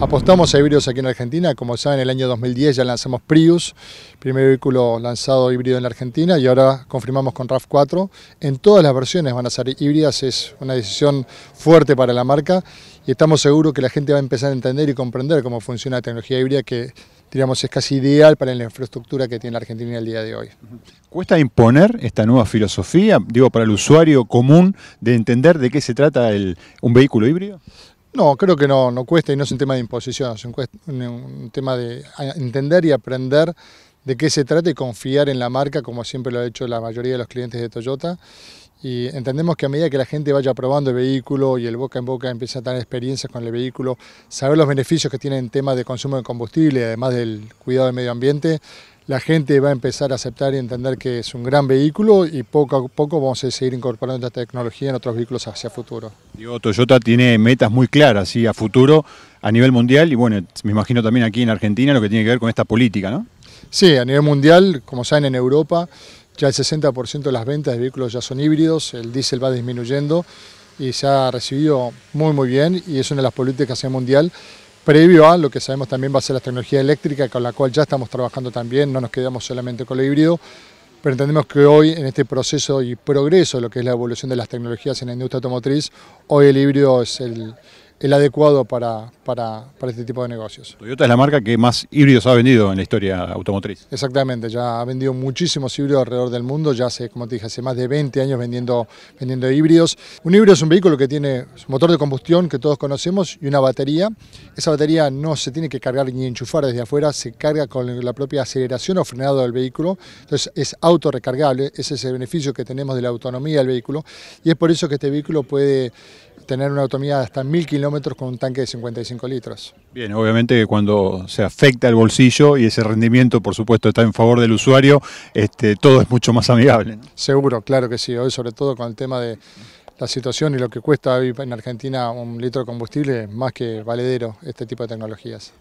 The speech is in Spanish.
Apostamos a híbridos aquí en Argentina, como saben, en el año 2010 ya lanzamos Prius, primer vehículo lanzado híbrido en la Argentina y ahora confirmamos con RAV4. En todas las versiones van a ser híbridas, es una decisión fuerte para la marca y estamos seguros que la gente va a empezar a entender y comprender cómo funciona la tecnología híbrida que digamos, es casi ideal para la infraestructura que tiene la Argentina el día de hoy. ¿Cuesta imponer esta nueva filosofía, digo, para el usuario común de entender de qué se trata un vehículo híbrido? No, creo que no, no cuesta y no es un tema de imposición, es un, tema de entender y aprender de qué se trata y confiar en la marca, como siempre lo ha hecho la mayoría de los clientes de Toyota. Y entendemos que a medida que la gente vaya probando el vehículo y el boca en boca empieza a tener experiencias con el vehículo, saber los beneficios que tiene en temas de consumo de combustible, además del cuidado del medio ambiente, la gente va a empezar a aceptar y entender que es un gran vehículo y poco a poco vamos a seguir incorporando esta tecnología en otros vehículos hacia futuro. Toyota tiene metas muy claras ¿sí? a futuro a nivel mundial y bueno, me imagino también aquí en Argentina lo que tiene que ver con esta política, ¿no? Sí, a nivel mundial, como saben en Europa, ya el 60% de las ventas de vehículos ya son híbridos, el diésel va disminuyendo y se ha recibido muy muy bien y es una de las políticas a nivel mundial previo a lo que sabemos también va a ser la tecnología eléctrica, con la cual ya estamos trabajando también, no nos quedamos solamente con el híbrido, pero entendemos que hoy en este proceso y progreso, lo que es la evolución de las tecnologías en la industria automotriz, hoy el híbrido es el, el adecuado para, para, este tipo de negocios. Toyota es la marca que más híbridos ha vendido en la historia automotriz. Exactamente, ya ha vendido muchísimos híbridos alrededor del mundo, ya hace, como te dije, hace más de 20 años vendiendo, vendiendo híbridos. Un híbrido es un vehículo que tiene motor de combustión que todos conocemos y una batería. Esa batería no se tiene que cargar ni enchufar desde afuera, se carga con la propia aceleración o frenado del vehículo, entonces es autorrecargable, ese es el beneficio que tenemos de la autonomía del vehículo y es por eso que este vehículo puede tener una autonomía de hasta 1000 kilómetros con un tanque de 55 litros. Bien, obviamente que cuando se afecta el bolsillo y ese rendimiento, por supuesto, está en favor del usuario, este, todo es mucho más amigable. Seguro, claro que sí. Hoy, sobre todo con el tema de la situación y lo que cuesta en Argentina un litro de combustible, más que valedero este tipo de tecnologías.